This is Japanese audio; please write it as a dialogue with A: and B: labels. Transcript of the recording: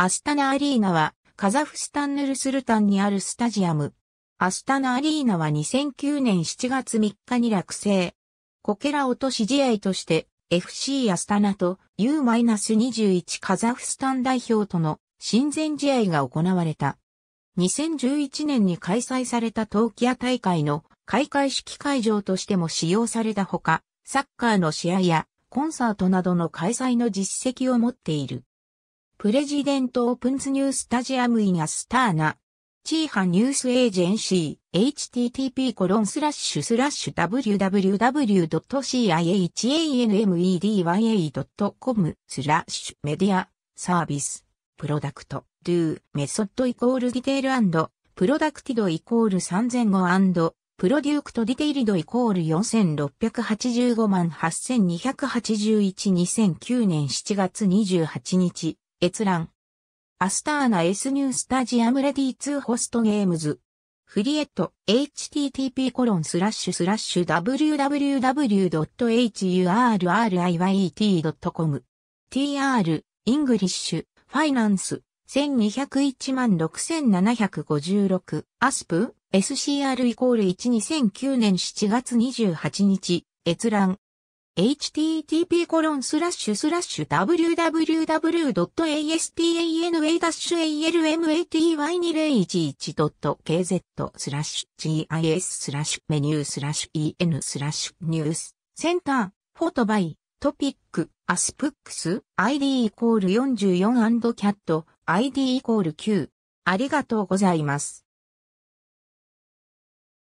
A: アスタナアリーナは、カザフスタンヌルスルタンにあるスタジアム。
B: アスタナアリーナは2009年7月3日に落成。コケラ落とし試合として、FC アスタナと U-21 カザフスタン代表との親善試合が行われた。2011年に開催された東ア大会の開会式会場としても使用されたほか、サッカーの試合やコンサートなどの開催の実績を持っている。プレジデントオープンズニュースタジアムインアスターナ。チーハニュースエージェンシー、http コロンスラッシュスラッシュ www.cihanmedya.com スラッシュメディア、サービス、プロダクト、ドゥ、メソッドイコールディテールプロダクティドイコール3005プロデュークトディテイリドイコール4685万8281 2009年7月28日閲覧。アスターナ S ニュースタジアムレディ2ホストゲームズ。フリエット http コロンスラッシュスラッシュ www.hurriet.com tr イングリッシュファイナンス1201 6756アスプ SCR イコール1 2009年7月28日閲覧 http://www.aspana-almaty2011.kz コロンススララッッシシュュスラッシュ gis スラッシュメニュースラッシュ en スラッシュニュースセンターフォートバイトピックアスプックス ID イコール 44&
A: キャット ID イコール9ありがとうございます。